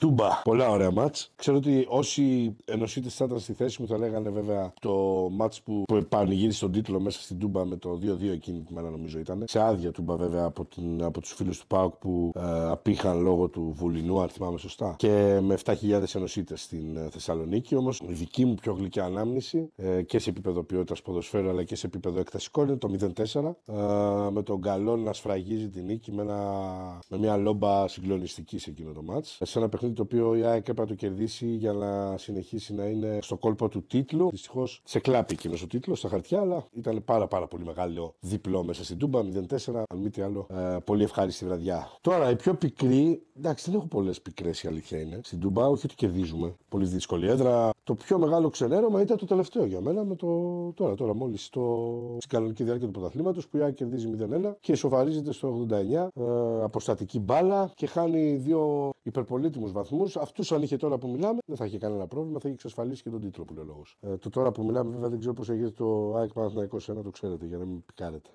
Τούμπα. Πολλά ωραία μάτ. Ξέρω ότι όσοι ενωσίτες θα ήταν στη θέση μου θα λέγανε βέβαια το μάτ που, που πανηγύρισε τον τίτλο μέσα στην Τούμπα με το 2-2 εκείνη τη μέρα νομίζω ήταν. Σε άδεια Τούμπα βέβαια από, την, από τους φίλους του ΠΑΟΚ που ε, απήχαν λόγω του Βουλινού αν θυμάμαι σωστά και με 7.000 ενωσίτες στην ε, Θεσσαλονίκη όμως, η δική μου πιο γλυκιά ανάμνηση ε, και σε επίπεδο ποιότητας ποδοσφαίρου αλλά και σε επίπεδο εκτασικό είναι το 0-4 ε, με τον καλό να σφραγίζει την νίκη με, ένα, μια λόμπα συγκλονιστική σε εκείνο το μάτς. Σε ένα το οποίο η ΑΕΚ έπρεπε να το κερδίσει για να συνεχίσει να είναι στο κόλπο του τίτλου. Δυστυχώς σε κλάπηκε μέσα ο τίτλος στα χαρτιά, αλλά ήταν πάρα, πάρα πολύ μεγάλο διπλό μέσα στην Τούμπα 0-4. Αν μη τι άλλο, ε, πολύ ευχάριστη βραδιά. Τώρα η πιο πικρή, εντάξει, δεν έχω πολλές πικρές η αλήθεια είναι. Στην Τούμπα, όχι ότι κερδίζουμε. Πολύ δύσκολη έδρα. Το πιο μεγάλο ξενέρωμα ήταν το τελευταίο για μένα με το τώρα, τώρα μόλις το... στην κανονική διάρκεια του πρωταθλήματος που η ΑΕΚ κερδίζει και σοβαρίζεται στο 89 ε, αποστατική μπάλα και χάνει δύο υπερπολίτιμους βαθμούς. Αυτούς αν είχε τώρα που μιλάμε, δεν θα είχε κανένα πρόβλημα, θα είχε εξασφαλίσει και τον τίτλο που λέει ο λόγος. Ε, το τώρα που μιλάμε, βέβαια δεν ξέρω πώς έγινε το ΑΕΚ 21, το ξέρετε, για να μην πικάρετε.